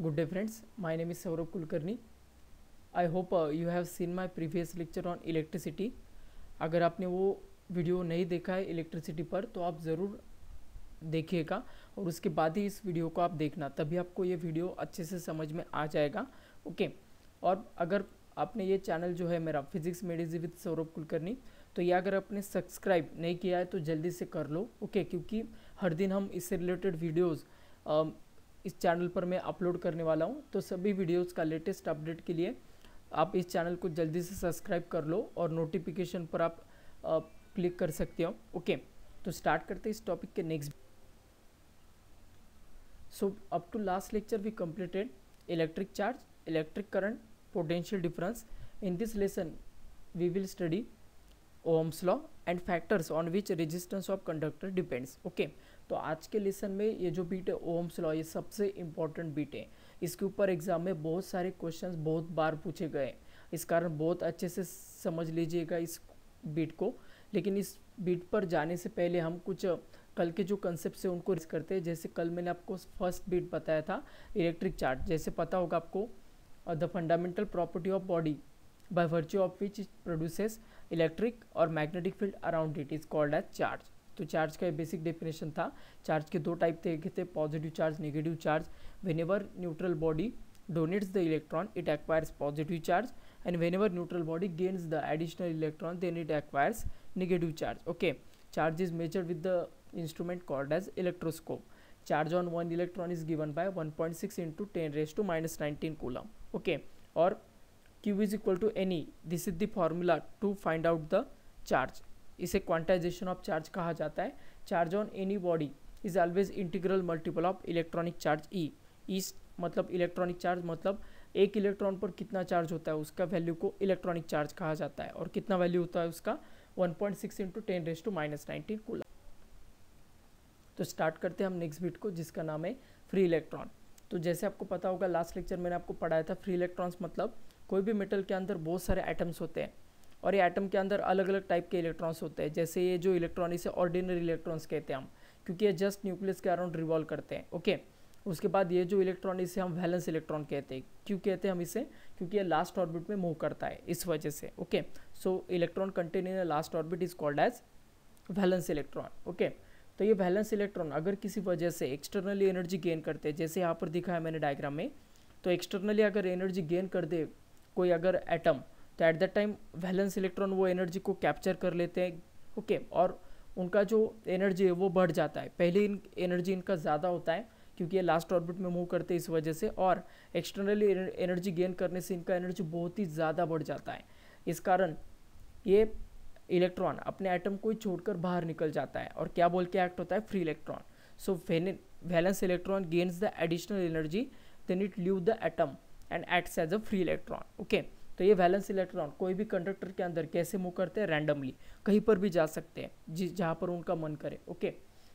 Good day friends my name is Saurabh Kulkarni I hope you have seen my previous lecture on electricity अगर आपने वो video नहीं देखा है इलेक्ट्रिसिटी पर तो आप ज़रूर देखिएगा और उसके बाद ही इस वीडियो को आप देखना तभी आपको ये वीडियो अच्छे से समझ में आ जाएगा ओके और अगर आपने ये चैनल जो है मेरा physics made easy with Saurabh Kulkarni तो ये अगर आपने सब्सक्राइब नहीं किया है तो जल्दी से कर लो ओके क्योंकि हर दिन हम इससे रिलेटेड वीडियोज़ इस चैनल पर मैं अपलोड करने वाला हूँ तो सभी वीडियोस का लेटेस्ट अपडेट के लिए आप इस चैनल को जल्दी से सब्सक्राइब कर लो और नोटिफिकेशन पर आप क्लिक कर सकते हो ओके तो स्टार्ट करते इस टॉपिक के next so up to last lecture we completed electric charge electric current potential difference in this lesson we will study Ohm's law and factors on which resistance of conductor depends okay तो आज के lesson में ये जो beat है Ohm's law ये सबसे important beat है इसके ऊपर एग्जाम में बहुत सारे क्वेश्चन बहुत बार पूछे गए इस कारण बहुत अच्छे से समझ लीजिएगा इस बीट को लेकिन इस बीट पर जाने से पहले हम कुछ कल के जो कंसेप्ट से उनको रिस्क करते हैं जैसे कल मैंने आपको फर्स्ट बीट बताया था इलेक्ट्रिक चार्ज जैसे पता होगा आपको the fundamental property of body by virtue of which it produces electric और magnetic field around it is called as charge तो चार्ज का बेसिक डेफिनेशन था चार्ज के दो टाइप देखे थे positive charge negative charge whenever neutral body donates the electron it acquires positive charge and whenever neutral body gains the additional electron then it acquires negative charge okay charge is measured with the instrument called as electroscope charge on one electron is given by 1.6 point six into ten raise to minus nineteen coulomb okay और Q is equal to N E this is the formula to find out the charge इसे quantization of charge कहा जाता है charge on any body is always integral multiple of electronic charge E ईस मतलब electronic charge मतलब एक electron पर कितना चार्ज होता है उसका वैल्यू को इलेक्ट्रॉनिक चार्ज कहा जाता है और कितना वैल्यू होता है उसका 1.6 point six into ten raise to minus nineteen coulomb तो स्टार्ट करते हैं हम नेक्स्ट बीट को जिसका नाम है फ्री इलेक्ट्रॉन तो जैसे आपको पता होगा लास्ट लेक्चर मैंने आपको पढ़ाया था फ्री इलेक्ट्रॉन्स मतलब कोई भी मेटल के अंदर बहुत सारे आइटम्स होते हैं और ये एटम के अंदर अलग अलग टाइप के इलेक्ट्रॉन्स होते हैं जैसे ये जो इलेक्ट्रॉन इसे ऑर्डिनरी इलेक्ट्रॉन्स कहते हैं हम क्योंकि ये जस्ट न्यूक्लियस के अराउंड रिवॉल्व करते हैं ओके उसके बाद ये जो इलेक्ट्रॉन इसे हम वैलेंस इलेक्ट्रॉन कहते हैं क्यों कहते हैं हम इसे क्योंकि ये लास्ट ऑर्बिट में मूव करता है इस वजह से okay so electron contain in last orbit is called as valence electron okay तो ये वैलेंस इलेक्ट्रॉन अगर किसी वजह से एक्सटर्नली एनर्जी गेन करते हैं जैसे यहाँ पर दिखा है मैंने डायग्राम में तो एक्सटर्नली अगर एनर्जी गेन कर दे कोई अगर एटम तो at that time valence electron वो एनर्जी को कैप्चर कर लेते हैं ओके okay, और उनका जो एनर्जी है वो बढ़ जाता है पहले इन एनर्जी इनका ज़्यादा होता है क्योंकि ये लास्ट ऑर्बिट में मूव करते हैं इस वजह से और एक्सटर्नली एनर्जी गेन करने से इनका एनर्जी बहुत ही ज़्यादा बढ़ जाता है इस कारण ये इलेक्ट्रॉन अपने आइटम को ही छोड़कर बाहर निकल जाता है और क्या बोल के एक्ट होता है free electron so valence electron gains the additional energy then it leave the atom and acts as a free electron okay तो ये वैलेंस इलेक्ट्रॉन कोई भी कंडक्टर के अंदर कैसे मूव करते हैं रैंडमली कहीं पर भी जा सकते हैं जिस जहाँ पर उनका मन करे ओके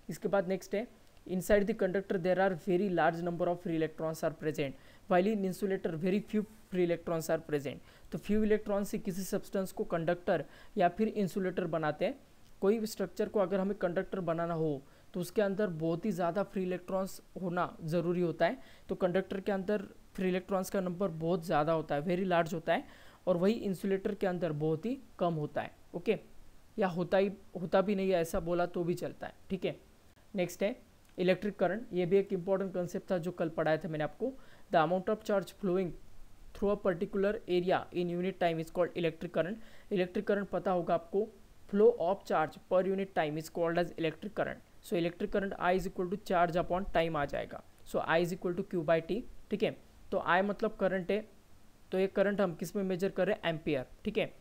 इसके बाद नेक्स्ट है inside the conductor there are very large number of free electrons are present while in insulator very few free electrons are present तो फ्यू इलेक्ट्रॉन से किसी सब्सटेंस को कंडक्टर या फिर इंसुलेटर बनाते हैं कोई भी स्ट्रक्चर को अगर हमें कंडक्टर बनाना हो तो उसके अंदर बहुत ही ज़्यादा फ्री इलेक्ट्रॉन्स होना ज़रूरी होता है तो कंडक्टर के अंदर फिर इलेक्ट्रॉन्स का नंबर बहुत ज़्यादा होता है वेरी लार्ज होता है और वही इंसुलेटर के अंदर बहुत ही कम होता है ओके या होता ही होता भी नहीं है ऐसा बोला तो भी चलता है ठीक है नेक्स्ट है इलेक्ट्रिक करंट ये भी एक इंपॉर्टेंट कंसेप्ट था जो कल पढ़ाया था मैंने आपको the amount of charge flowing through a particular area in unit time is called electric current electric current पता होगा आपको flow of charge per unit time is called as electric current so electric current I is equal to charge upon time आ जाएगा so I is equal to Q by T ठीक है तो आई मतलब current है तो ये करंट हम किस में मेजर करें एम्पियर ठीक है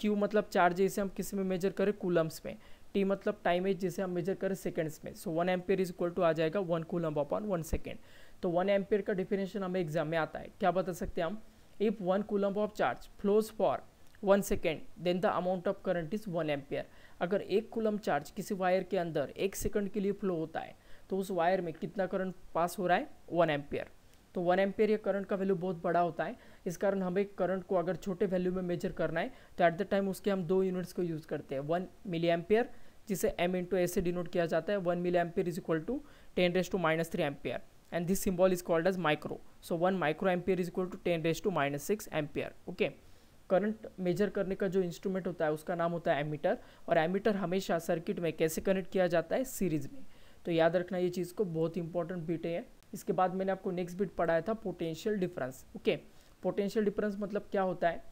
क्यू मतलब चार्ज है इसे हम किस में मेजर करें कूलम्स में टी मतलब टाइम है जिसे हम मेजर करें सेकेंड्स में so one ampere is equal to आ जाएगा one coulomb upon one second तो वन एम्पियर का डिफिनेशन हमें एग्जाम में आता है क्या बता सकते हैं हम if one coulomb of charge flows for one second then the amount of current is one ampere अगर एक कूलम चार्ज किसी वायर के अंदर एक सेकंड के लिए फ्लो होता है तो उस वायर में कितना करंट पास हो रहा है वन एम्पियर तो वन एम्पेयर या करंट का वैल्यू बहुत बड़ा होता है इस कारण हमें करंट को अगर छोटे वैल्यू में मेजर करना है तो ऐट द टाइम उसके हम दो यूनिट्स को यूज़ करते हैं वन मिली एम्पेयर जिसे एम इंटू ए से डिनोट किया जाता है one milliampere is equal to ten raise to minus three ampere and this symbol is called as micro so one microampere is equal to ten raise to minus six ampere okay current measure करने का जो instrument होता है उसका नाम होता है ammeter और एमीटर हमेशा सर्किट में कैसे कनेक्ट किया जाता है सीरीज में तो याद रखना ये चीज़ को बहुत इंपॉर्टेंट बीटे हैं इसके बाद मैंने आपको नेक्स्ट बिट पढ़ाया था potential difference okay potential difference मतलब क्या होता है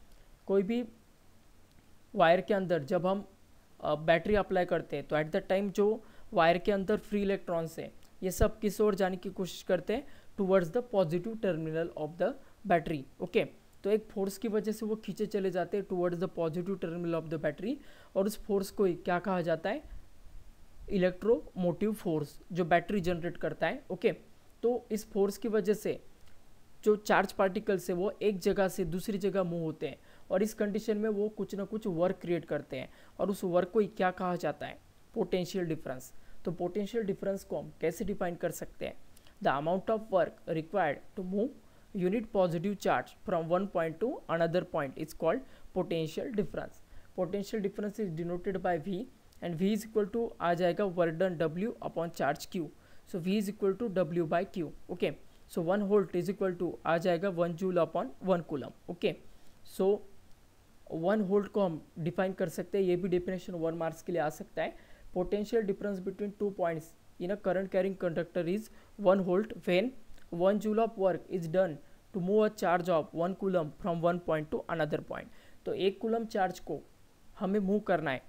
कोई भी वायर के अंदर जब हम बैटरी अप्लाई करते हैं तो ऐट द टाइम जो वायर के अंदर फ्री इलेक्ट्रॉन्स हैं ये सब किस ओर जाने की कोशिश करते हैं towards the positive terminal of the battery okay तो एक फोर्स की वजह से वो खींचे चले जाते हैं towards the positive terminal of the battery और उस फोर्स को क्या कहा जाता है इलेक्ट्रोमोटिव फोर्स जो बैटरी जनरेट करता है ओके okay? तो इस फोर्स की वजह से जो चार्ज पार्टिकल्स है वो एक जगह से दूसरी जगह मूव होते हैं और इस कंडीशन में वो कुछ ना कुछ वर्क क्रिएट करते हैं और उस वर्क को क्या कहा जाता है पोटेंशियल डिफरेंस तो पोटेंशियल डिफरेंस को हम कैसे डिफाइन कर सकते हैं the amount of work required to move unit positive charge from one point to another point is called potential difference potential difference is denoted by V and V is equal to आ जाएगा work done upon charge Q so V is equal to W by Q okay so one volt is equal to आ जाएगा one joule upon one coulomb okay so one volt को हम define कर सकते हैं ये भी डेफिनेशन वन मार्क्स के लिए आ सकता है potential difference between two points in a current carrying conductor is one volt when one joule of work is done to move a charge of one coulomb from one point to another point तो एक coulomb charge को हमें move करना है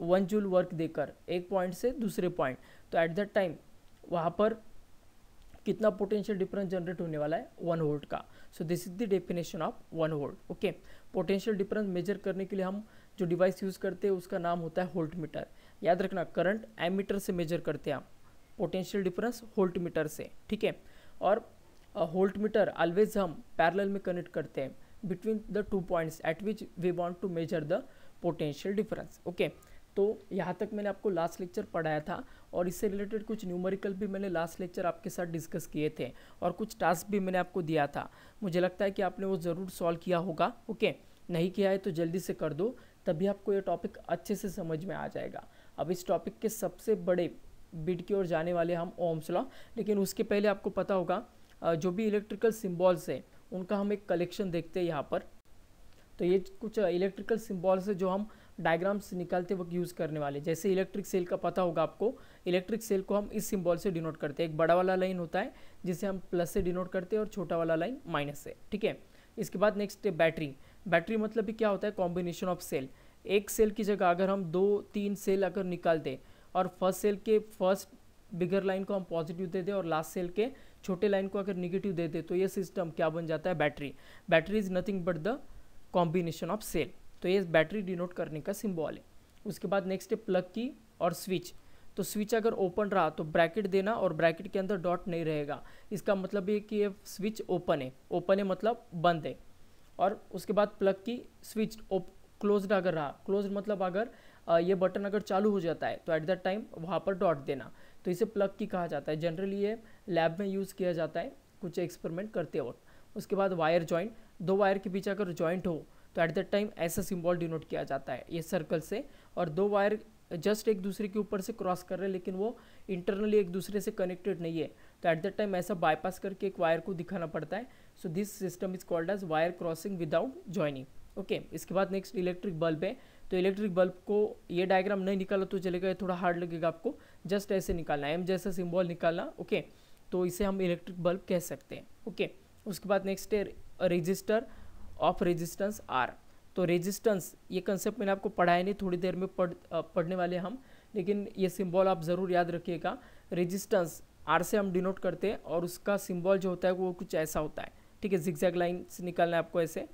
one joule work देकर एक point से दूसरे पॉइंट तो एट दैट टाइम वहाँ पर कितना पोटेंशियल डिफरेंस जनरेट होने वाला है वन वोल्ट का so this is the definition of one volt okay potential difference measure करने के लिए हम जो डिवाइस यूज़ करते हैं उसका नाम होता है होल्ट मीटर याद रखना करंट मीटर से मेजर करते हैं हम पोटेंशियल डिफरेंस होल्ट मीटर से ठीक है और होल्ट मीटर ऑलवेज हम पैरेलल में कनेक्ट करते हैं between the two points at which we want to measure the potential difference okay तो यहाँ तक मैंने आपको लास्ट लेक्चर पढ़ाया था और इससे रिलेटेड कुछ न्यूमेरिकल भी मैंने लास्ट लेक्चर आपके साथ डिस्कस किए थे और कुछ टास्क भी मैंने आपको दिया था मुझे लगता है कि आपने वो ज़रूर सॉल्व किया होगा ओके नहीं किया है तो जल्दी से कर दो तभी आपको ये टॉपिक अच्छे से समझ में आ जाएगा अब इस टॉपिक के सबसे बड़े बिड की ओर जाने वाले हम ओम्स लॉ लेकिन उसके पहले आपको पता होगा जो भी इलेक्ट्रिकल सिम्बॉल्स हैं उनका हम एक कलेक्शन देखते हैं यहाँ पर तो ये कुछ इलेक्ट्रिकल सिम्बॉल्स है जो हम डायग्राम्स निकालते वक्त यूज़ करने वाले जैसे इलेक्ट्रिक सेल का पता होगा आपको इलेक्ट्रिक सेल को हम इस सिंबल से डिनोट करते हैं एक बड़ा वाला लाइन होता है जिसे हम प्लस से डिनोट करते हैं और छोटा वाला लाइन माइनस से ठीक है इसके बाद नेक्स्ट है बैटरी बैटरी मतलब भी क्या होता है कॉम्बिनेशन ऑफ सेल एक सेल की जगह अगर हम दो तीन सेल अगर निकालते और फर्स्ट सेल के फर्स्ट बिगर लाइन को हम पॉजिटिव दे दें और लास्ट सेल के छोटे लाइन को अगर निगेटिव दे दें तो ये सिस्टम क्या बन जाता है battery battery is nothing but the combination of cell तो ये बैटरी डिनोट करने का सिम्बॉल है उसके बाद नेक्स्ट है प्लग की और स्विच तो स्विच अगर ओपन रहा तो ब्रैकेट देना और ब्रैकेट के अंदर डॉट नहीं रहेगा इसका मतलब ये कि ये स्विच ओपन है ओपन है मतलब बंद है और उसके बाद प्लग की स्विच क्लोज्ड अगर रहा क्लोज मतलब अगर ये बटन अगर चालू हो जाता है तो एट दैट टाइम वहाँ पर डॉट देना तो इसे प्लग की कहा जाता है जनरली ये लैब में यूज़ किया जाता है कुछ एक्सपेरिमेंट करते वक्त उसके बाद वायर जॉइंट दो वायर के बीच अगर जॉइंट हो तो एट दैट टाइम ऐसा सिम्बॉल डिनोट किया जाता है ये सर्कल से और दो वायर जस्ट एक दूसरे के ऊपर से क्रॉस कर रहे हैं लेकिन वो इंटरनली एक दूसरे से कनेक्टेड नहीं है तो एट दैट टाइम ऐसा बाईपास करके एक वायर को दिखाना पड़ता है so this system is called as wire crossing without joining okay इसके बाद नेक्स्ट इलेक्ट्रिक बल्ब है तो इलेक्ट्रिक बल्ब को ये डायग्राम नहीं निकाला तो चलेगा ये थोड़ा हार्ड लगेगा आपको जस्ट ऐसे निकालना एम जैसा सिम्बॉल निकालना ओके तो इसे हम इलेक्ट्रिक बल्ब कह सकते हैं ओके उसके बाद नेक्स्ट है रजिस्टर ऑफ रेजिस्टेंस आर तो रेजिस्टेंस ये कंसेप्ट मैंने आपको पढ़ाया नहीं थोड़ी देर में पढ़ पढ़ने वाले हम लेकिन ये सिम्बॉल आप ज़रूर याद रखिएगा रेजिस्टेंस आर से हम डिनोट करते हैं और उसका सिम्बॉल जो होता है वो कुछ ऐसा होता है ठीक है जिक्जैक लाइन से निकालना है आपको ऐसे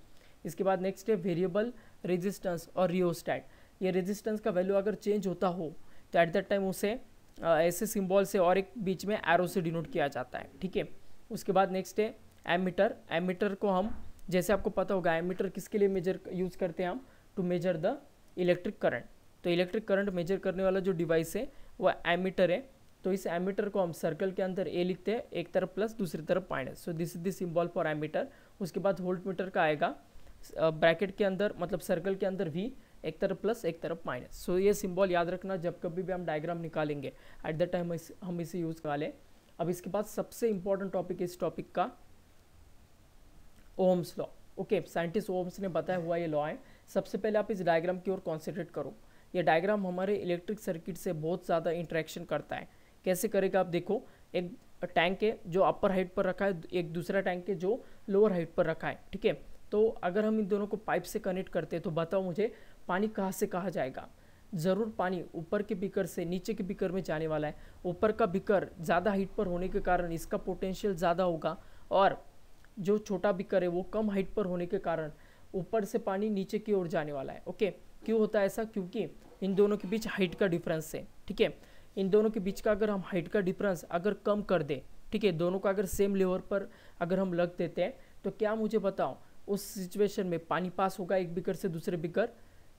इसके बाद नेक्स्ट है वेरिएबल रेजिस्टेंस और रियोस्टैट ये रेजिस्टेंस का वैल्यू अगर चेंज होता हो तो ऐट दैट टाइम उसे ऐसे सिम्बॉल से और एक बीच में एरो से डिनोट किया जाता है ठीक है उसके बाद नेक्स्ट है एमीटर एमीटर को हम जैसे आपको पता होगा एमीटर किसके लिए मेजर यूज़ करते हैं हम to measure the electric current तो इलेक्ट्रिक करंट मेजर करने वाला जो डिवाइस है वह एमीटर है तो इस एमीटर को हम सर्कल के अंदर ए लिखते हैं एक तरफ प्लस दूसरी तरफ minus so this is the symbol for ammeter उसके बाद वोल्ट मीटर का आएगा ब्रैकेट के अंदर मतलब सर्कल के अंदर भी एक तरफ प्लस एक तरफ माइनस सो ये सिम्बॉल याद रखना जब कभी भी हम डायग्राम निकालेंगे एट द टाइम हम इसे यूज़ कर लें अब इसके बाद सबसे इंपॉर्टेंट टॉपिक इस टॉपिक का Ohm's law okay scientist Ohm's ने बताया हुआ ये लॉ है सबसे पहले आप इस डायग्राम की ओर कॉन्सेंट्रेट करो ये डायग्राम हमारे इलेक्ट्रिक सर्किट से बहुत ज़्यादा इंट्रैक्शन करता है कैसे करेगा आप देखो एक टैंक है जो अपर हाइट पर रखा है एक दूसरा टैंक है जो लोअर हाइट पर रखा है ठीक है तो अगर हम इन दोनों को पाइप से कनेक्ट करते हैं तो बताओ मुझे पानी कहाँ से कहाँ जाएगा ज़रूर पानी ऊपर के बिकर से नीचे के बिकर में जाने वाला है ऊपर का बिकर ज़्यादा हीट पर होने के कारण इसका पोटेंशियल ज़्यादा होगा और जो छोटा बिकर है वो कम हाइट पर होने के कारण ऊपर से पानी नीचे की ओर जाने वाला है ओके क्यों होता है ऐसा क्योंकि इन दोनों के बीच हाइट का डिफरेंस है ठीक है इन दोनों के बीच का अगर हम हाइट का डिफरेंस अगर कम कर दें ठीक है दोनों का अगर सेम लेवल पर अगर हम लग देते हैं तो क्या मुझे बताओ उस सिचुएशन में पानी पास होगा एक बिकर से दूसरे बिकर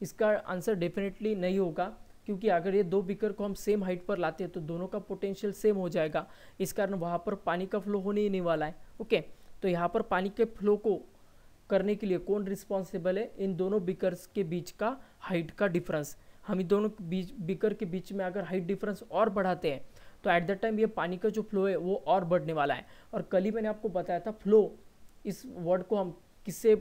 इसका आंसर डेफिनेटली नहीं होगा क्योंकि अगर ये दो बिकर को हम सेम हाइट पर लाते हैं तो दोनों का पोटेंशियल सेम हो जाएगा इस कारण वहाँ पर पानी का फ्लो होने ही नहीं वाला है ओके तो यहाँ पर पानी के फ्लो को करने के लिए कौन रिस्पॉन्सिबल है इन दोनों बिकर्स के बीच का हाइट का डिफरेंस हम इन दोनों बीच बिकर के बीच में अगर हाइट डिफरेंस और बढ़ाते हैं तो ऐट द टाइम ये पानी का जो फ्लो है वो और बढ़ने वाला है और कल ही मैंने आपको बताया था फ्लो इस वर्ड को हम किससे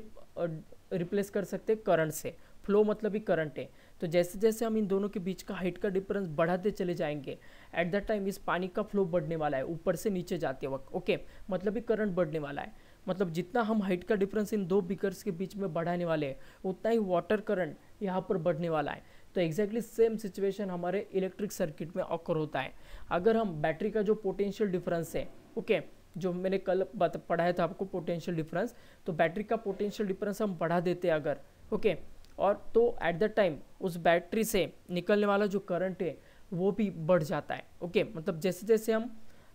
रिप्लेस कर सकते हैं करंट से फ्लो मतलब ही करंट है तो जैसे जैसे हम इन दोनों के बीच का हाइट का डिफरेंस बढ़ाते चले जाएंगे एट द टाइम इस पानी का फ्लो बढ़ने वाला है ऊपर से नीचे जाते वक्त ओके मतलब ये करंट बढ़ने वाला है मतलब जितना हम हाइट का डिफरेंस इन दो बीकर्स के बीच में बढ़ाने वाले हैं उतना ही वाटर करंट यहाँ पर बढ़ने वाला है तो एग्जैक्टली सेम सिचुएशन हमारे इलेक्ट्रिक सर्किट में ऑकर होता है अगर हम बैटरी का जो पोटेंशियल डिफरेंस है ओके जो मैंने कल पढ़ाया था आपको पोटेंशियल डिफरेंस तो बैटरी का पोटेंशियल डिफरेंस हम बढ़ा देते हैं अगर ओके और तो एट द टाइम उस बैटरी से निकलने वाला जो करंट है वो भी बढ़ जाता है ओके okay, मतलब जैसे जैसे हम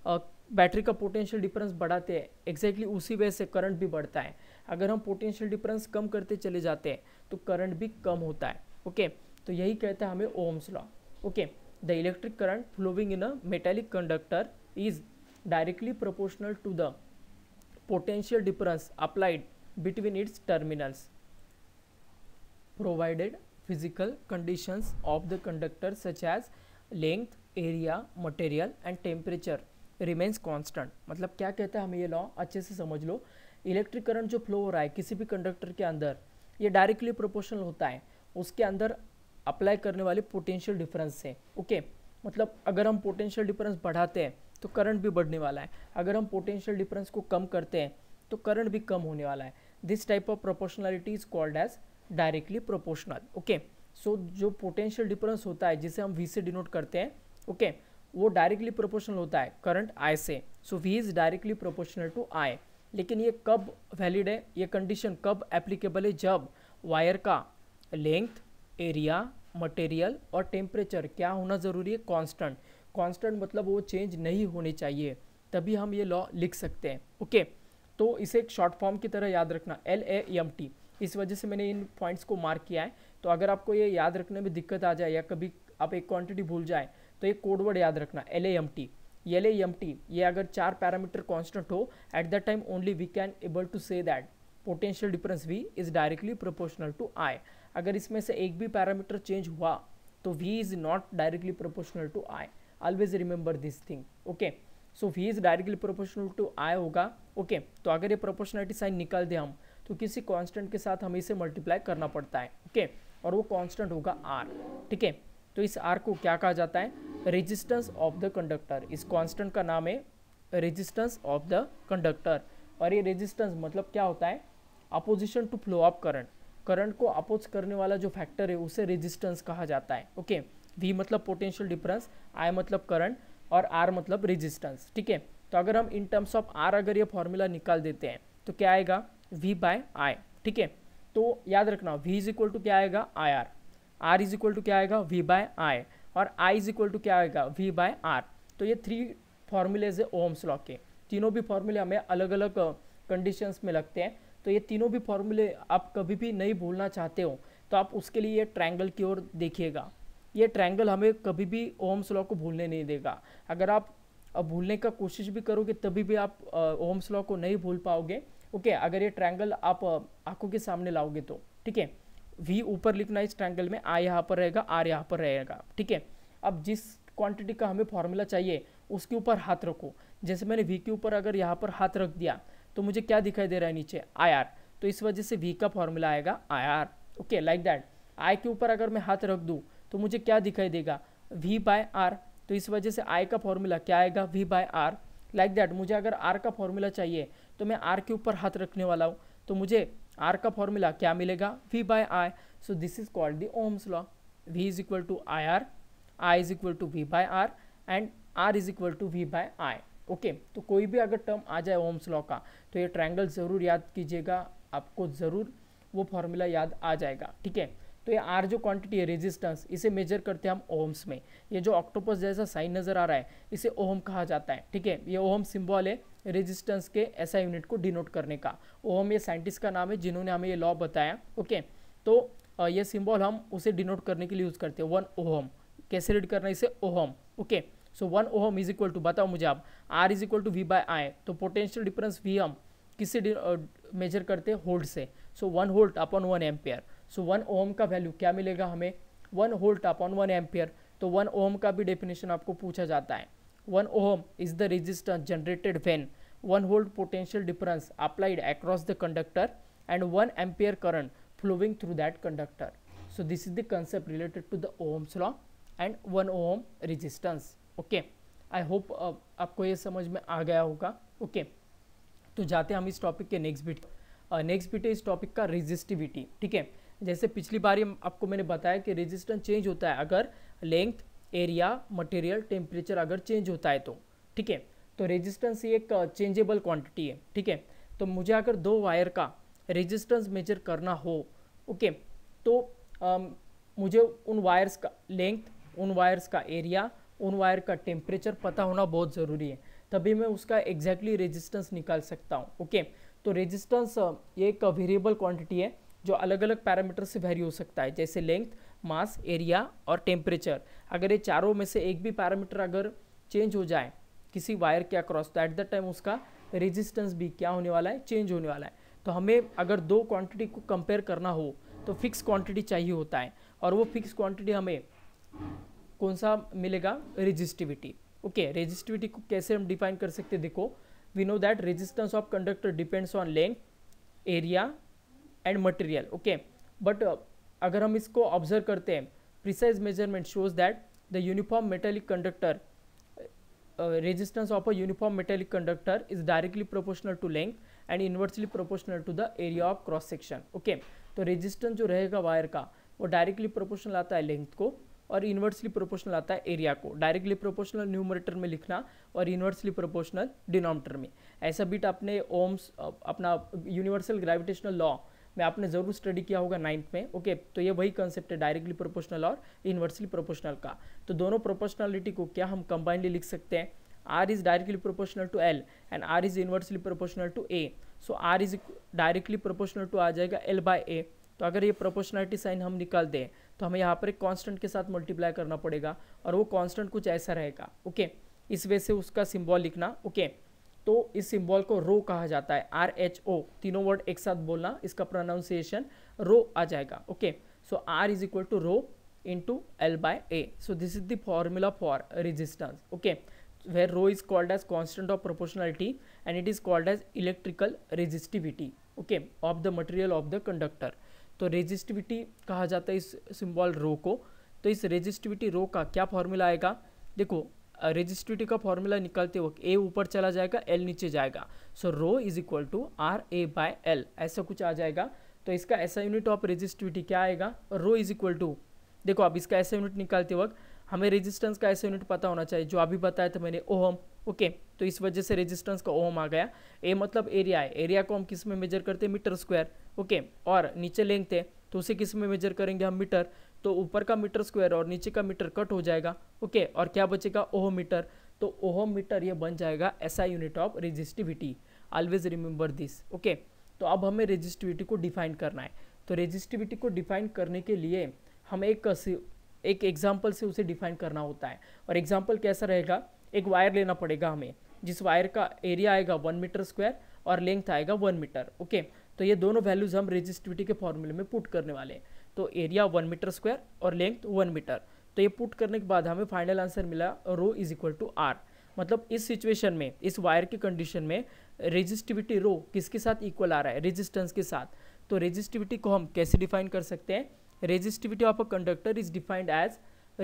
आ, बैटरी का पोटेंशियल डिफरेंस बढ़ाते हैं एग्जैक्टली exactly उसी वजह से करंट भी बढ़ता है अगर हम पोटेंशियल डिफरेंस कम करते चले जाते हैं तो करंट भी कम होता है ओके okay, तो यही कहता है हमें Ohm's law okay the electric current flowing in a metallic conductor is directly proportional to the potential difference applied between its terminals provided physical conditions of the conductor such as length area material and temperature remains constant मतलब क्या कहता है हमें ये law अच्छे से समझ लो इलेक्ट्रिक करंट जो फ्लो हो रहा है किसी भी कंडक्टर के अंदर ये डायरेक्टली प्रोपोर्शनल होता है उसके अंदर अप्लाई करने वाले पोटेंशियल डिफरेंस से ओके मतलब अगर हम पोटेंशियल डिफरेंस बढ़ाते हैं तो करंट भी बढ़ने वाला है अगर हम पोटेंशियल डिफरेंस को कम करते हैं तो करंट भी कम होने वाला है this type of proportionality is called as directly proportional okay so जो पोटेंशियल डिफरेंस होता है जिसे हम वी से डिनोट करते हैं ओके okay, वो डायरेक्टली प्रोपोर्शनल होता है करंट आई से so V is directly proportional to I लेकिन ये कब वैलिड है ये कंडीशन कब एप्लीकेबल है जब वायर का लेंथ एरिया मटेरियल और टेम्परेचर क्या होना ज़रूरी है कॉन्स्टेंट कॉन्स्टेंट मतलब वो चेंज नहीं होने चाहिए तभी हम ये लॉ लिख सकते हैं ओके okay, तो इसे एक शॉर्ट फॉर्म की तरह याद रखना एल ए एम टी इस वजह से मैंने इन पॉइंट्स को मार्क किया है तो अगर आपको ये याद रखने में दिक्कत आ जाए या कभी आप एक क्वांटिटी भूल जाए तो ये कोडवर्ड याद रखना L A M T L M T ये अगर चार पैरामीटर कॉन्स्टेंट हो at the time only V can able to say that potential difference V is directly proportional to I अगर इसमें से एक भी पैरामीटर चेंज हुआ तो V is not directly proportional to I always remember this thing okay so V is directly proportional to I होगा okay okay, तो अगर ये प्रोपोर्शनलिटी साइन निकाल दें हम तो किसी कांस्टेंट के साथ हमें इसे मल्टीप्लाई करना पड़ता है ओके और वो कांस्टेंट होगा आर ठीक है तो इस आर को क्या कहा जाता है रेजिस्टेंस ऑफ द कंडक्टर इस कांस्टेंट का नाम है रेजिस्टेंस ऑफ द कंडक्टर और ये रेजिस्टेंस मतलब क्या होता है opposition to flow of current current को अपोज करने वाला जो फैक्टर है उसे रेजिस्टेंस कहा जाता है ओके वी मतलब पोटेंशियल डिफरेंस आई मतलब करंट और आर मतलब रेजिस्टेंस ठीक है तो अगर हम इन टर्म्स ऑफ आर अगर ये फॉर्मूला निकाल देते हैं तो क्या आएगा वी बाय आई ठीक है तो याद रखना वी इज इक्वल टू क्या आएगा I R R is equal to क्या आएगा वी बाय आई और आई इज इक्वल टू क्या आएगा वी बाय आर तो ये थ्री फॉर्मूलेज है ओम्स लॉ के तीनों भी फॉर्मूले हमें अलग अलग कंडीशंस में लगते हैं तो ये तीनों भी फॉर्मूले आप कभी भी नहीं भूलना चाहते हो तो आप उसके लिए ये ट्रायंगल की ओर देखिएगा ये ट्रायंगल हमें कभी भी ओम्स लॉ को भूलने नहीं देगा अगर आप भूलने का कोशिश भी करोगे तभी भी आप ओम्स लॉ को नहीं भूल पाओगे ओके okay, अगर ये ट्रायंगल आप आंखों के सामने लाओगे तो ठीक है वी ऊपर लिखना है इस ट्रायंगल में आ यहाँ पर रहेगा आर यहाँ पर रहेगा ठीक है अब जिस क्वांटिटी का हमें फॉर्मूला चाहिए उसके ऊपर हाथ रखो जैसे मैंने वी के ऊपर अगर यहाँ पर हाथ रख दिया तो मुझे क्या दिखाई दे रहा है नीचे आई आर तो इस वजह से वी का फॉर्मूला आएगा I R okay like that I के ऊपर अगर मैं हाथ रख दूँ तो मुझे क्या दिखाई देगा वी बाय आर तो इस वजह से आई का फॉर्मूला क्या आएगा V by R like that मुझे अगर आर का फॉर्मूला चाहिए तो मैं आर के ऊपर हाथ रखने वाला हूँ तो मुझे आर का फॉर्मूला क्या मिलेगा V by I so this is called the Ohm's law V is equal to I R I is equal to V by R and R is equal to V by I okay तो कोई भी अगर term आ जाए Ohm's law का तो ये triangle ज़रूर याद कीजिएगा आपको ज़रूर वो फॉर्मूला याद आ जाएगा ठीक है तो ये आर जो क्वांटिटी है रेजिस्टेंस इसे मेजर करते हैं हम ओम्स में ये जो ऑक्टोपस जैसा साइन नज़र आ रहा है इसे ओहम कहा जाता है ठीक है ये ओहम सिम्बॉल है रेजिस्टेंस के ऐसा यूनिट को डिनोट करने का ओम ये साइंटिस्ट का नाम है जिन्होंने हमें ये लॉ बताया ओके तो ये सिंबल हम उसे डिनोट करने के लिए यूज़ करते हैं वन ओहम कैसे रीड करना इसे ohm okay so one ohm is equal to बताओ मुझे आप R is equal to V by I तो पोटेंशियल डिफरेंस वी हम किससे मेजर करते हैं होल्ड से so one volt upon one ampere so one ohm का वैल्यू क्या मिलेगा हमें one volt upon one ampere तो वन ओहम का भी डेफिनेशन आपको पूछा जाता है one ohm is the resistance generated when one volt potential difference applied across the conductor and one ampere current flowing through that conductor so this is the concept related to the Ohm's law and one ohm resistance okay I hope आपको ये समझ में आ गया होगा okay okay. तो जाते हैं हम इस टॉपिक के नेक्स्ट बीट नेक्स्ट बीट है इस टॉपिक का रेजिस्टिविटी ठीक है जैसे पिछली बार आपको मैंने बताया कि रेजिस्टेंस चेंज होता है अगर लेंथ एरिया मटेरियल टेम्परेचर अगर चेंज होता है तो ठीक है तो रेजिस्टेंस ये एक चेंजेबल क्वांटिटी है ठीक है तो मुझे अगर दो वायर का रेजिस्टेंस मेजर करना हो ओके तो आ, मुझे उन वायर्स का लेंथ उन वायर्स का एरिया उन वायर का टेम्परेचर पता होना बहुत ज़रूरी है तभी मैं उसका एग्जैक्टली रेजिस्टेंस निकाल सकता हूँ ओके तो रेजिस्टेंस ये एक वेरिएबल क्वांटिटी है जो अलग अलग पैरामीटर से वेरी हो सकता है जैसे लेंथ मास एरिया और टेम्परेचर अगर ये चारों में से एक भी पैरामीटर अगर चेंज हो जाए किसी वायर के अक्रॉस तो एट द टाइम उसका रेजिस्टेंस भी क्या होने वाला है चेंज होने वाला है तो हमें अगर दो क्वांटिटी को कंपेयर करना हो तो फिक्स क्वांटिटी चाहिए होता है और वो फिक्स क्वांटिटी हमें कौन सा मिलेगा रेजिस्टिविटी ओके रेजिस्टिविटी को कैसे हम डिफाइन कर सकते देखो we know that resistance of conductor depends on length area and material okay but अगर हम इसको ऑब्जर्व करते हैं precise measurement shows that the uniform metallic conductor resistance of a uniform metallic conductor is directly proportional to length and inversely proportional to the area of cross section okay तो resistance जो रहेगा wire का वो directly proportional आता है length को और inversely proportional आता है एरिया को डायरेक्टली प्रोपोर्शनल न्यूमरेटर में लिखना और इन्वर्सली प्रोपोर्शनल डिनोमीटर में ऐसा बीट आपने ओम्स अपना यूनिवर्सल ग्रेविटेशनल लॉ મે આપને જરૂર સ્ટડી કિયા હોગા 9th મે ઓકે તો યે વહી કોન્સેપ્ટ હે ડાયરેક્ટલી પ્રોપોર્શનલ ઓર ઇનવર્સલી પ્રોપોર્શનલ કા તો દોનો પ્રોપોર્શનલિટી કો ક્યાં હમ કમ્બાઇન્ડલી લિખ સકતે હે r is directly proportional to l and r is inversely proportional to a so r is directly proportional to આ જાયેગા l બાય a તો અગર યે પ્રોપોર્શનલિટી સાઇન હમ નિકાલ દે તો હમે યહાં પર એક કોન્સ્ટન્ટ કે સાથ multiply karna padega aur wo constant kuch aisa rahega okay is veise uska symbol likhna okay तो इस सिंबल को रो कहा जाता है आर एच ओ तीनों वर्ड एक साथ बोलना इसका प्रोनाउंसिएशन रो आ जाएगा okay so R is equal to rho into L by A so this is the formula for resistance okay where rho is called as constant of proportionality and it is called as electrical resistivity okay of the material of the conductor तो resistivity कहा जाता है इस symbol रो को तो इस resistivity रो का क्या फॉर्मूला आएगा देखो रजिस्ट्रिटी का फॉर्मूला निकालते वक्त ए ऊपर चला जाएगा एल नीचे जाएगा so rho is equal to R A by L ऐसा कुछ आ जाएगा तो इसका ऐसा यूनिट ऑफ रेजिस्टिविटी क्या आएगा रो इज इक्वल टू देखो अब इसका ऐसा यूनिट निकालते वक्त हमें रेजिस्टेंस का ऐसा यूनिट पता होना चाहिए जो अभी बताया था मैंने ओहम ओके तो इस वजह से रेजिस्टेंस का ओहम आ गया ए मतलब एरिया है एरिया को हम किस में मेजर करते हैं मीटर स्क्वायर ओके और नीचे लेंथ है तो उसे किस में मेजर करेंगे हम मीटर तो ऊपर का मीटर स्क्वायर और नीचे का मीटर कट हो जाएगा ओके और क्या बचेगा ओहो मीटर तो ओहो मीटर ये बन जाएगा ऐसा unit of resistivity always remember this okay तो अब हमें रेजिस्टिविटी को डिफाइन करना है तो रेजिस्टिविटी को डिफाइन करने के लिए हम एक एक एग्जाम्पल से उसे डिफाइन करना होता है और एग्जाम्पल कैसा रहेगा एक वायर लेना पड़ेगा हमें जिस वायर का एरिया आएगा वन मीटर स्क्वायर और लेंथ आएगा वन मीटर ओके तो ये दोनों वैल्यूज़ हम रेजिस्टिविटी के फॉर्मूले में पुट करने वाले हैं तो एरिया वन मीटर स्क्वायर और लेंथ वन मीटर तो ये पुट करने के बाद हमें फाइनल आंसर मिला rho is equal to R मतलब इस सिचुएशन में इस वायर की कंडीशन में रेजिस्टिविटी रो किसके साथ इक्वल आ रहा है रेजिस्टेंस के साथ तो रेजिस्टिविटी को हम कैसे डिफाइन कर सकते हैं resistivity of a conductor is defined as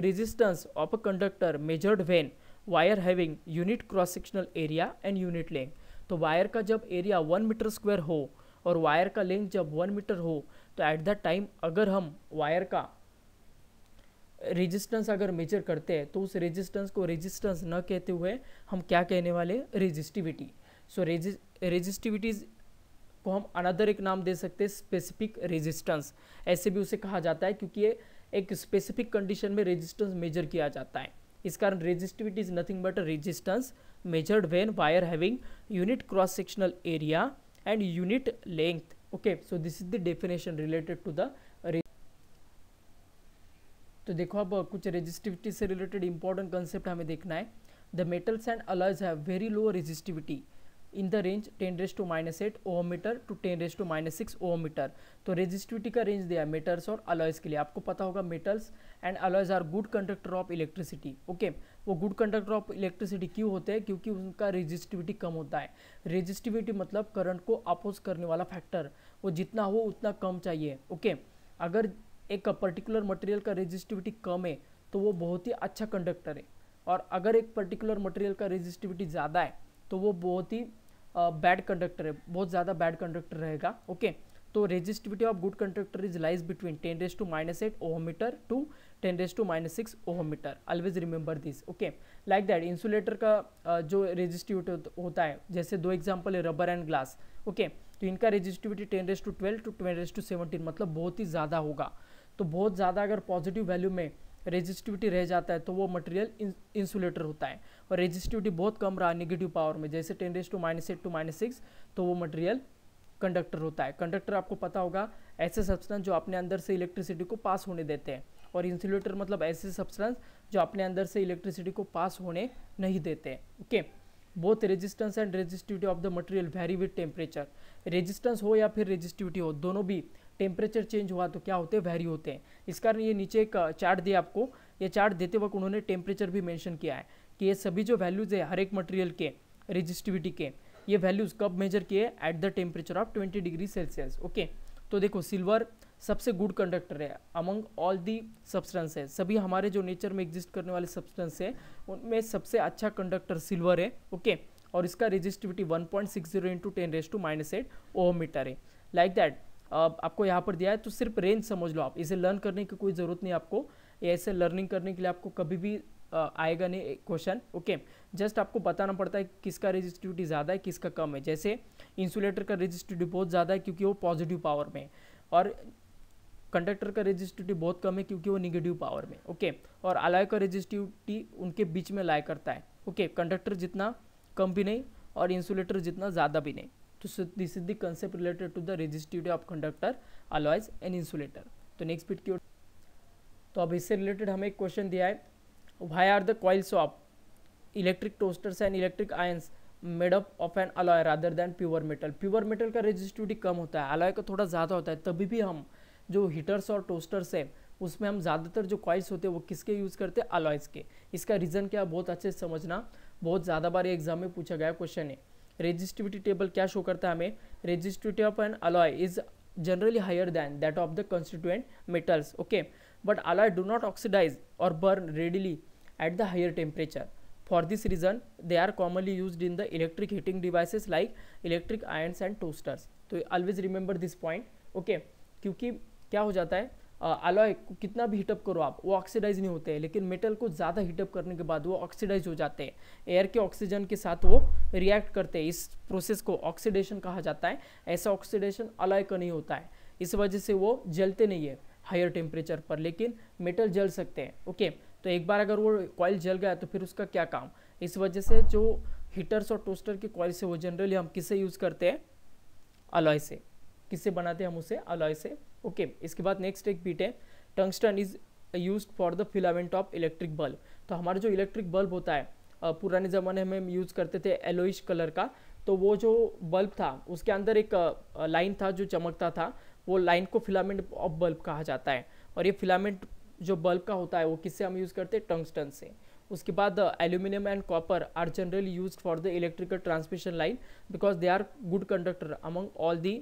resistance of a conductor measured when wire having unit cross sectional area and unit length तो वायर का जब एरिया वन मीटर स्क्वायर हो और वायर का लेंथ जब वन मीटर हो तो at the time अगर हम वायर का रेजिस्टेंस अगर मेजर करते हैं तो उस रेजिस्टेंस को रेजिस्टेंस न कहते हुए हम क्या कहने वाले रेजिस्टिविटी सो रेजिस्टिविटीज को हम अनदर एक नाम दे सकते हैं स्पेसिफिक रेजिस्टेंस ऐसे भी उसे कहा जाता है क्योंकि ये एक स्पेसिफिक कंडीशन में रेजिस्टेंस मेजर किया जाता है इस कारण resistivity is nothing but resistance measured when wire having unit cross sectional area and unit length okay so this is the definition related to the तो देखो अब कुछ रेजिस्टिविटी से रिलेटेड इंपॉर्टेंट कंसेप्ट हमें देखना है the metals and alloys have very low resistivity in the range ten raise to minus eight metre to ten raise to minus six metre तो resistivity का रेंज दिया है मेटल्स और alloys के लिए आपको पता होगा metals and alloys are good conductor of electricity okay वो गुड कंडक्टर ऑफ इलेक्ट्रिसिटी क्यों होते हैं क्योंकि उनका रेजिस्टिविटी कम होता है रेजिस्टिविटी मतलब करंट को अपोज करने वाला फैक्टर वो जितना हो उतना कम चाहिए ओके अगर एक पर्टिकुलर मटेरियल का रेजिस्टिविटी कम है तो वो बहुत ही अच्छा कंडक्टर है और अगर एक पर्टिकुलर मटेरियल का रेजिस्टिविटी ज़्यादा है तो वो बहुत ही बैड कंडक्टर है बहुत ज़्यादा बैड कंडक्टर रहेगा ओके तो resistivity of good conductor is lies between ten raise to minus eight ohm metre to ten raise to minus six ohm metre always remember this okay like that insulator का uh, जो resistivity होता है जैसे दो example है rubber and glass okay okay? तो इनका resistivity ten raise to twelve to twenty raise to seventeen मतलब बहुत ही ज़्यादा होगा तो बहुत ज़्यादा अगर पॉजिटिव वैल्यू में रेजिस्टिविटी रह जाता है तो वो मटेरियल इंसुलेटर होता है और रेजिस्टिविटी बहुत कम रहा निगेटिव पावर में जैसे ten raise to minus eight to minus six तो वो मटेरियल कंडक्टर होता है कंडक्टर आपको पता होगा ऐसे सब्सटेंस जो अपने अंदर से इलेक्ट्रिसिटी को पास होने देते हैं और इंसुलेटर मतलब ऐसे सब्सटेंस जो अपने अंदर से इलेक्ट्रिसिटी को पास होने नहीं देते okay okay? Both resistance and resistivity of the material vary with temperature resistance हो या फिर रेजिस्टिविटी हो दोनों भी टेम्परेचर चेंज हुआ तो क्या होते हैं वेरी होते हैं इस कारण ये नीचे एक चार्ट दिया आपको ये चार्ट देते वक्त उन्होंने टेम्परेचर भी मैंशन किया है कि ये सभी जो वैल्यूज़ है हर एक मटेरियल के रेजिस्टिविटी के ये वैल्यूज़ कब मेजर किए at the temperature of twenty degree Celsius okay तो देखो सिल्वर सबसे गुड कंडक्टर है अमंग ऑल दी सब्सटेंस है सभी हमारे जो नेचर में एग्जिस्ट करने वाले सब्सटेंस है उनमें सबसे अच्छा कंडक्टर सिल्वर है ओके okay? और इसका resistivity 1.60 point six zero into ten raise to minus eight ohm metre है लाइक like दैट आपको यहाँ पर दिया है तो सिर्फ रेंज समझ लो आप इसे लर्न करने की कोई ज़रूरत नहीं आपको ऐसे लर्निंग करने के लिए आपको कभी भी आ, आएगा नहीं क्वेश्चन ओके जस्ट आपको बताना पड़ता है कि किसका रेजिस्टिविटी ज़्यादा है किसका कम है जैसे इंसुलेटर का रेजिस्टिविटी बहुत ज़्यादा है क्योंकि वो पॉजिटिव पावर में और कंडक्टर का रेजिस्टिविटी बहुत कम है क्योंकि वो निगेटिव पावर में ओके और अलाय का रेजिस्टिविटी उनके बीच में लाया करता है ओके कंडक्टर जितना कम भी नहीं और इंसुलेटर जितना ज़्यादा भी नहीं तो this is the concept related to the resistivity of conductor alloys and insulator तो नेक्स्ट बिट की ओर तो अब इससे रिलेटेड हमें एक क्वेश्चन दिया है why are the coils of electric toasters and electric irons made up of an alloy rather than pure metal pure metal का रेजिस्टिविटी कम होता है अलॉय का थोड़ा ज़्यादा होता है तभी भी हम जो हीटर्स और टोस्टर्स है उसमें हम ज़्यादातर जो कॉइल्स होते हैं वो किसके यूज़ करते हैं अलॉयस के इसका रीज़न क्या है बहुत अच्छे से समझना बहुत ज़्यादा बार एग्जाम में पूछा गया क्वेश्चन है रजिस्टिविटी टेबल क्या शो करता है हमें resistivity of an alloy is generally higher than that of the constituent metals okay but alloy do not oxidise और burn readily at the higher temperature for this reason they are commonly use in the electric heating devices like electric irons and toasters so always remember this point okay क्योंकि क्या हो जाता है alloy को कितना भी heat up करो आप वो ऑक्सीडाइज नहीं होते हैं लेकिन मेटल को ज़्यादा हीटअप करने के बाद वो ऑक्सीडाइज हो जाते हैं एयर के ऑक्सीजन के साथ वो रिएक्ट करते हैं इस प्रोसेस को ऑक्सीडेशन कहा जाता है ऐसा ऑक्सीडेशन अलॉय का नहीं होता है इस वजह से वो जलते नहीं है हायर टेम्परेचर पर लेकिन मेटल जल सकते हैं ओके तो एक बार अगर वो कॉयल जल गया तो फिर उसका क्या काम इस वजह से जो हीटर्स और टोस्टर के कॉयल से वो जनरली हम किसे यूज़ करते हैं अलॉय से किससे बनाते हैं हम उसे अलॉय से ओके इसके बाद नेक्स्ट एक बीट है tungsten is use for the filament of electric bulb तो हमारा जो इलेक्ट्रिक बल्ब होता है पुराने ज़माने में हम यूज़ करते थे एलोइश कलर का तो वो जो बल्ब था उसके अंदर एक लाइन था जो चमकता था वो लाइन को फिलामेंट ऑफ बल्ब कहा जाता है और ये फिलामेंट जो बल्ब का होता है वो किससे हम यूज़ करते हैं टंगस्टन से उसके बाद aluminium and copper are generally use for the electrical transmission line because they are good conductor among all the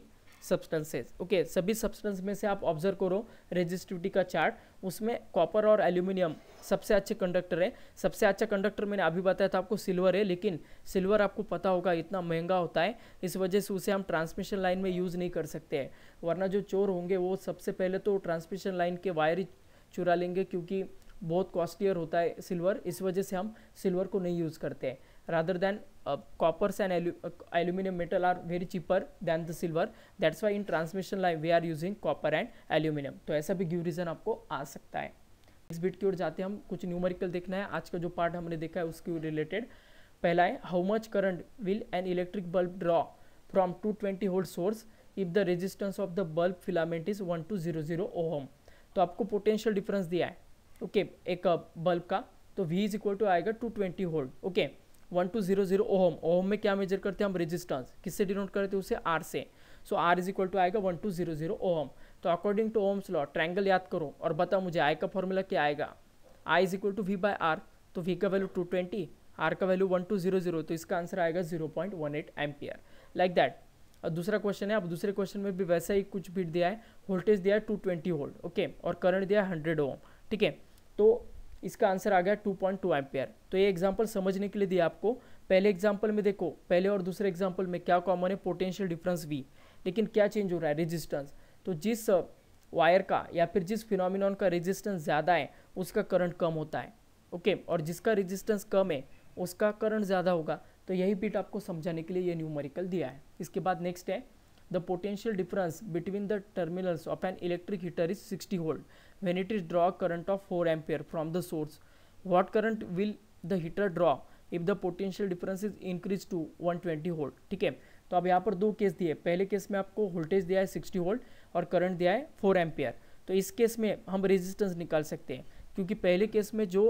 substances okay सभी सब्सटेंस में से आप ऑब्जर्व करो रेजिस्टिविटी का चार्ट उसमें कॉपर और एल्यूमिनियम सबसे अच्छे कंडक्टर है सबसे अच्छा कंडक्टर मैंने अभी बताया था आपको सिल्वर है लेकिन सिल्वर आपको पता होगा इतना महंगा होता है इस वजह से उसे हम ट्रांसमिशन लाइन में यूज़ नहीं कर सकते हैं वरना जो चोर होंगे वो सबसे पहले तो ट्रांसमिशन लाइन के वायर ही चुरा लेंगे क्योंकि बहुत कॉस्टलियर होता है सिल्वर इस वजह से हम सिल्वर को नहीं यूज़ करते हैं rather than uh, coppers and alu uh, aluminum metal are very cheaper than the silver that's why in transmission line we are using copper and aluminum तो ऐसा भी गिव रीजन आपको आ सकता है नेक्स्ट बिट की ओर जाते हैं हम कुछ न्यूमेरिकल देखना है आज का जो पार्ट हमने देखा है उसके रिलेटेड पहला है how much current will an electric bulb draw from 220 twenty volt source if the resistance of the bulb filament is one two zero zero ohm तो आपको पोटेंशियल डिफरेंस दिया है ओके okay, एक बल्ब uh, का तो V is equal to आएगा two twenty volt okay one two zero zero ohm ohm में क्या मेजर करते हैं हम रेजिस्टेंस किससे डिनोट करते हैं उसे आर से so R is equal to आएगा one two zero zero ohm तो according to Ohm's law triangle याद करो और बताओ मुझे आई का फॉर्मूला क्या आएगा I is equal to V by R तो वी का वैल्यू टू ट्वेंटी आर का value one two zero zero तो इसका आंसर आएगा zero point one eight ampere like that और दूसरा क्वेश्चन है अब दूसरे क्वेश्चन में भी वैसा ही कुछ भीट दिया है वोल्टेज दिया है टू ट्वेंटी वोल्ट ओके और करंट दिया है हंड्रेड ओम ठीक है तो इसका आंसर आ गया 2.2 पॉइंट एम्पेयर तो ये एग्जाम्पल समझने के लिए दिया आपको पहले एग्जाम्पल में देखो पहले और दूसरे एग्जाम्पल में क्या कॉमन है पोटेंशियल डिफरेंस वी लेकिन क्या चेंज हो रहा है रेजिस्टेंस तो जिस वायर uh, का या फिर जिस फिनोमिनॉन का रेजिस्टेंस ज़्यादा है उसका करंट कम होता है ओके और जिसका रेजिस्टेंस कम है उसका करंट ज़्यादा होगा तो यही बीट आपको समझाने के लिए ये न्यूमेरिकल दिया है इसके बाद नेक्स्ट है the potential difference between the terminals of an electric heater is 60 volt when it is draw current of 4 ampere from the source what current will the heater draw if the potential difference is increased to 120 volt ठीक है तो अब यहाँ पर दो case दिए पहले case में आपको वोल्टेज दिया है 60 volt और करंट दिया है 4 ampere तो इस केस में हम रेजिस्टेंस निकाल सकते हैं क्योंकि पहले केस में जो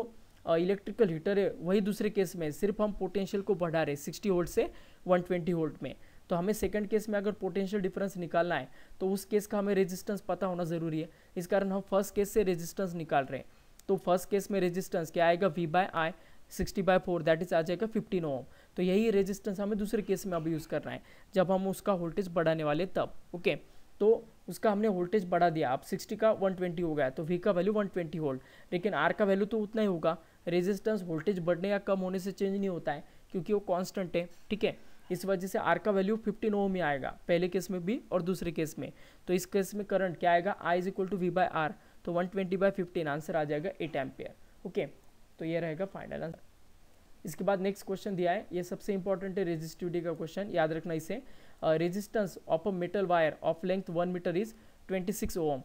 इलेक्ट्रिकल हीटर है वही दूसरे केस में सिर्फ हम पोटेंशियल को बढ़ा रहे 60 वोल्ट से 120 वोल्ट में तो हमें सेकंड केस में अगर पोटेंशियल डिफरेंस निकालना है तो उस केस का हमें रेजिस्टेंस पता होना ज़रूरी है इस कारण हम फर्स्ट केस से रेजिस्टेंस निकाल रहे हैं तो फर्स्ट केस में रेजिस्टेंस क्या आएगा V by I sixty by four that is आ जाएगा फिफ्टीन ओम तो यही रेजिस्टेंस हमें दूसरे केस में अब यूज़ करना है जब हम उसका वोल्टेज बढ़ाने वाले तब ओके तो उसका हमने वोल्टेज बढ़ा दिया अब सिक्सटी का वन ट्वेंटी हो गया तो वी का वैल्यू वन ट्वेंटी वोल्ट लेकिन आर का वैल्यू तो उतना ही होगा रेजिस्टेंस वोल्टेज बढ़ने या कम होने से चेंज नहीं होता है क्योंकि वो कांस्टेंट है ठीक है इस वजह से आर का वैल्यू फिफ्टीन ओम ही आएगा पहले केस में भी और दूसरे केस में तो इस केस में करंट क्या आएगा I is equal to V by R तो one twenty by fifteen answer आ जाएगा एट एम्पियर ओके तो ये रहेगा फाइनल आंसर इसके बाद नेक्स्ट क्वेश्चन दिया है ये सबसे इंपॉर्टेंट है रेजिस्टिविटी का क्वेश्चन याद रखना इसे resistance of a metal wire of length one metre is twenty six ohm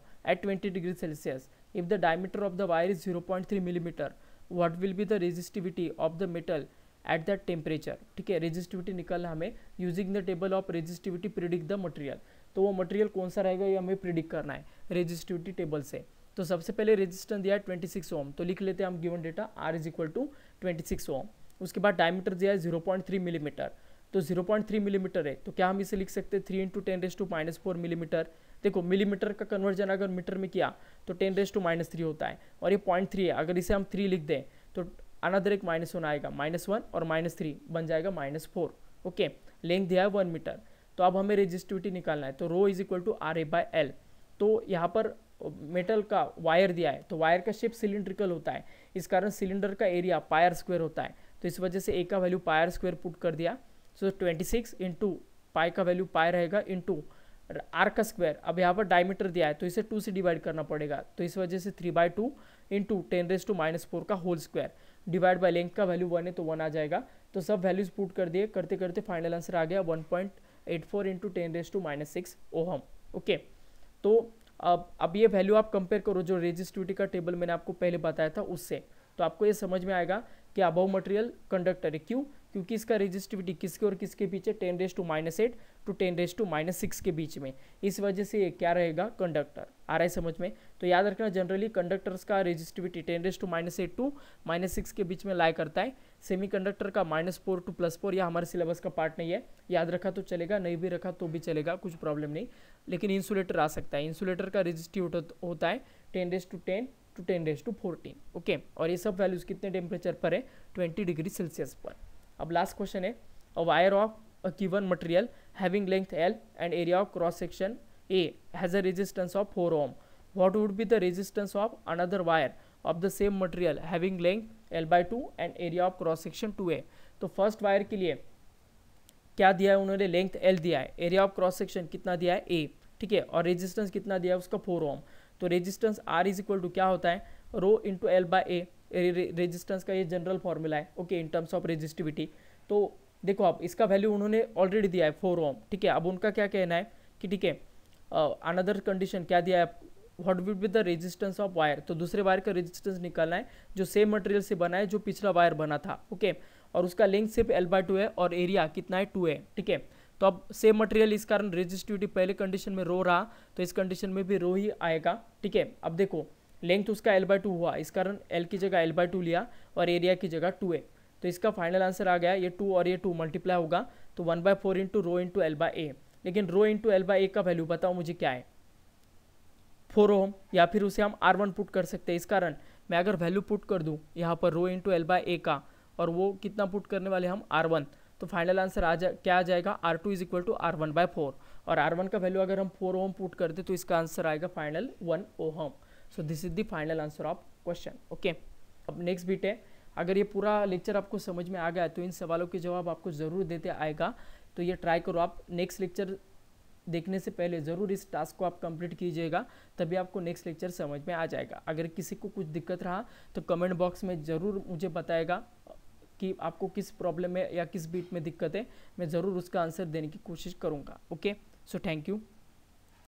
degree Celsius if the diameter of the wire is zero point three millimetre what will be the resistivity of the metal at that temperature ठीक है resistivity निकलना हमें using the table of resistivity predict the material तो वो material कौन सा रहेगा ये हमें प्रिडिक्ट करना है रेजिस्टिविटी टेबल से तो सबसे पहले रेजिस्टेंस दिया है ट्वेंटी सिक्स ओम तो लिख लेते हैं हम given data R is equal to twenty six ohm उसके बाद डायमीटर दिया है जीरो पॉइंट थ्री मिलीमीटर तो जीरो पॉइंट थ्री मिलीमीटर है तो क्या हम इसे लिख सकते हैं three into ten raise to minus four millimetre देखो मिलीमीटर का कन्वर्जन अगर मीटर में किया तो ten raise to minus three होता है और ये पॉइंट थ्री है अगर इसे हम थ्री लिख दें तो अनदर एक माइनस वन आएगा माइनस वन और माइनस थ्री बन जाएगा माइनस फोर ओके लेंथ दिया है वन मीटर तो अब हमें रेजिस्टिविटी निकालना है तो rho is equal to R A by L तो यहाँ पर मेटल uh, का वायर दिया है तो वायर का शेप सिलिंड्रिकल होता है इस कारण सिलेंडर का एरिया पायर स्क्वेयर होता है तो इस वजह से ए का वैल्यू पायर स्क्वेयर पुट कर दिया so twenty six into pi का वैल्यू पाई रहेगा इंटू आर का स्क्वायर अब यहाँ पर डायमीटर दिया है तो इसे टू से डिवाइड करना पड़ेगा तो इस वजह से three by two into ten raise to minus four का whole square divide by length का वैल्यू वन है तो वन आ जाएगा तो सब वैल्यूज पुट कर दिए करते करते फाइनल आंसर आ गया one point eight four into ten raise to minus six ohm okay तो अब अब ये वैल्यू आप कंपेयर करो जो रेजिस्टिविटी का टेबल मैंने आपको पहले बताया था उससे तो आपको ये समझ में आएगा कि अबव मटेरियल कंडक्टर है क्यों क्योंकि इसका रेजिस्टिविटी किसके और किसके पीछे ten raise to minus eight to ten raise to minus six के बीच में इस वजह से क्या रहेगा कंडक्टर आ रहा है समझ में तो याद रखना जनरली कंडक्टर्स का resistivity ten raise to minus eight to minus six के बीच में लाया करता है सेमी कंडक्टर का minus four to plus four यह हमारे सिलेबस का पार्ट नहीं है याद रखा तो चलेगा नहीं भी रखा तो भी चलेगा कुछ प्रॉब्लम नहीं लेकिन इंसुलेटर आ सकता है इंसुलेटर का रेजिस्टिव होता है ten raise to ten to ten raise to fourteen okay और ये सब वैल्यूज़ कितने टेम्परेचर पर है ट्वेंटी डिग्री सेल्सियस पर अब लास्ट क्वेश्चन है a wire of a given material having length L and area of cross section A has a resistance of 4 ohm. What would be the resistance of another wire of the same material having length L by 2 and area of cross section 2A? तो first wire के लिए क्या दिया है उन्होंने length L दिया है area of cross section कितना दिया है A ठीक है और रेजिस्टेंस कितना दिया है उसका 4 ओम तो resistance R is equal to क्या होता है rho into L by A resistance का ये जनरल फॉर्मूला है okay in terms of resistivity तो देखो आप इसका वैल्यू उन्होंने ऑलरेडी दिया है फोर ओम ठीक है अब उनका क्या कहना है कि ठीक है अनदर कंडीशन क्या दिया है what with with the resistance of wire तो दूसरे वायर का रेजिस्टेंस निकालना है जो सेम मटेरियल से बना है जो पिछला वायर बना था ओके और उसका लेंथ सिर्फ एल बाय टू है और एरिया कितना है टू है ठीक है तो अब सेम मटेरियल इस कारण रेजिस्टिविटी पहले कंडीशन में रो रहा तो इस कंडीशन में भी रो ही आएगा ठीक है अब देखो लेंथ उसका एल बाई टू हुआ इस कारण एल की जगह एल बाई टू लिया और एरिया की जगह टू है तो इसका फाइनल आंसर आ गया ये टू और ये टू मल्टीप्लाई होगा तो one by four into rho into L by A लेकिन rho into L by A का वैल्यू बताओ मुझे क्या है फोर ओम या फिर उसे हम आर वन पुट कर सकते हैं इस कारण मैं अगर वैल्यू पुट कर दूँ यहाँ पर rho into L by A का और वो कितना पुट करने वाले हम आर वन तो फाइनल आंसर आ जा क्या आ जाएगा R two is equal to R one by four और आर वन का वैल्यू अगर हम फोर ओम पुट करते तो इसका आंसर आएगा final one ohm so this is the final answer of question okay अब नेक्स्ट बीट है अगर ये पूरा लेक्चर आपको समझ में आ गया तो इन सवालों के जवाब आपको ज़रूर देते आएगा तो ये ट्राई करो आप नेक्स्ट लेक्चर देखने से पहले ज़रूर इस टास्क को आप कंप्लीट कीजिएगा तभी आपको नेक्स्ट लेक्चर समझ में आ जाएगा अगर किसी को कुछ दिक्कत रहा तो कमेंट बॉक्स में ज़रूर मुझे बताएगा कि आपको किस प्रॉब्लम में या किस बीट में दिक्कत है मैं ज़रूर उसका आंसर देने की कोशिश करूँगा ओके सो थैंक यू